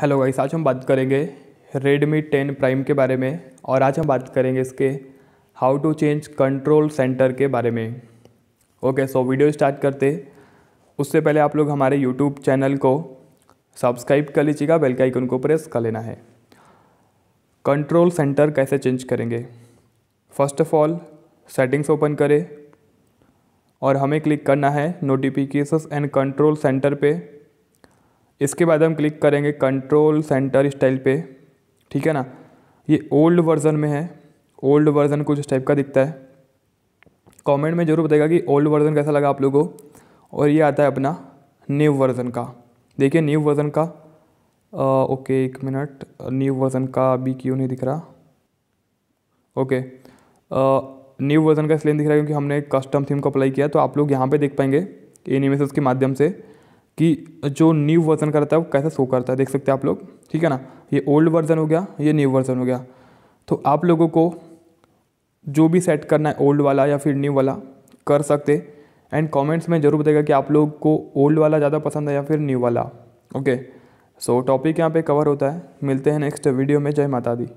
hello guys आज हम बात करेंगे रेडमी टेन प्राइम के बारे में और आज हम बात करेंगे इसके how to change control center के बारे में ओके सो वीडियो स्टार्ट करते उससे पहले आप लोग हमारे यूट्यूब चैनल को सब्सक्राइब कर लीजिएगा बेल के आइकन को प्रेस कर लेना है कंट्रोल सेंटर कैसे चेंज करेंगे first of all settings open करें और हमें क्लिक करना है नोटिफिकेशंस एंड कंट्रोल सेंटर पे इसके बाद हम क्लिक करेंगे कंट्रोल सेंटर स्टाइल पे ठीक है ना ये ओल्ड वर्जन में है ओल्ड वर्जन कुछ इस टाइप का दिखता है कमेंट में ज़रूर बताएगा कि ओल्ड वर्जन कैसा लगा आप लोगों को और ये आता है अपना न्यू वर्ज़न का देखिए न्यू वर्ज़न का आ, ओके एक मिनट न्यू वर्ज़न का अभी क्यों नहीं दिख रहा ओके न्यू वर्ज़न का इसलिए दिख रहा है क्योंकि हमने कस्टम थीम को अप्लाई किया तो आप लोग यहाँ पर देख पाएंगे इन के माध्यम से कि जो न्यू वर्जन का रहता है वो कैसे शो करता है देख सकते हैं आप लोग ठीक है ना ये ओल्ड वर्जन हो गया ये न्यू वर्जन हो गया तो आप लोगों को जो भी सेट करना है ओल्ड वाला या फिर न्यू वाला कर सकते एंड कमेंट्स में ज़रूर बताएगा कि आप लोग को ओल्ड वाला ज़्यादा पसंद है या फिर न्यू वाला ओके सो टॉपिक यहाँ पे कवर होता है मिलते हैं नेक्स्ट वीडियो में जय माता दी